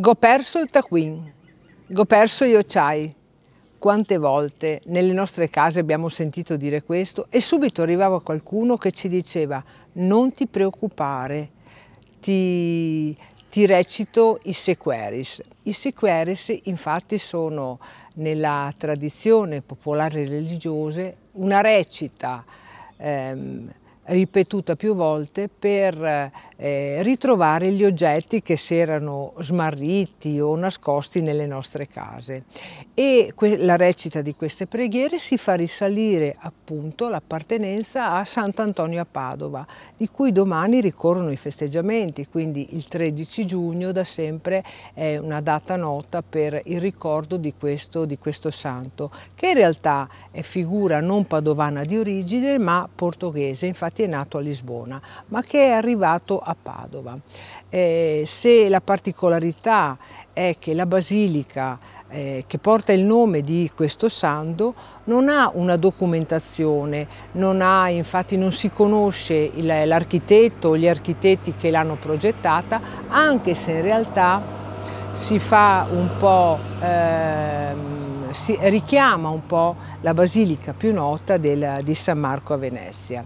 Go perso il taquin, go perso gli occhiai. Quante volte nelle nostre case abbiamo sentito dire questo e subito arrivava qualcuno che ci diceva non ti preoccupare, ti, ti recito i sequeris. I sequeris infatti sono nella tradizione popolare religiosa una recita ehm, ripetuta più volte per eh, ritrovare gli oggetti che si erano smarriti o nascosti nelle nostre case e la recita di queste preghiere si fa risalire appunto l'appartenenza a Sant'Antonio a Padova di cui domani ricorrono i festeggiamenti quindi il 13 giugno da sempre è una data nota per il ricordo di questo, di questo santo che in realtà è figura non padovana di origine ma portoghese infatti Alberti è nato a Lisbona, ma che è arrivato a Padova. Eh, se la particolarità è che la basilica eh, che porta il nome di questo santo non ha una documentazione, non ha, infatti non si conosce l'architetto o gli architetti che l'hanno progettata, anche se in realtà si fa un po'... Eh, si richiama un po' la basilica più nota del, di San Marco a Venezia.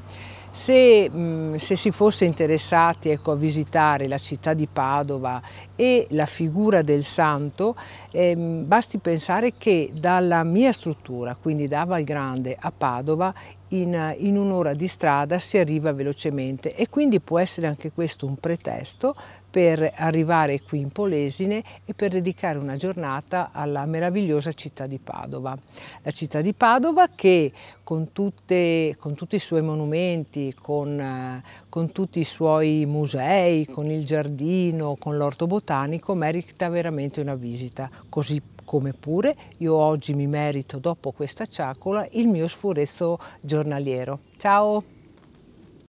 Se, se si fosse interessati ecco, a visitare la città di Padova e la figura del santo, ehm, basti pensare che dalla mia struttura, quindi da Valgrande a Padova, in, in un'ora di strada si arriva velocemente e quindi può essere anche questo un pretesto per arrivare qui in Polesine e per dedicare una giornata alla meravigliosa città di Padova. La città di Padova che con, tutte, con tutti i suoi monumenti, con, con, tutti i suoi musei, con il giardino, con l'orto botanico merita veramente una visita, così come pure io oggi mi merito dopo questa ciacola il mio sforezzo giornale giornaliero. Ciao!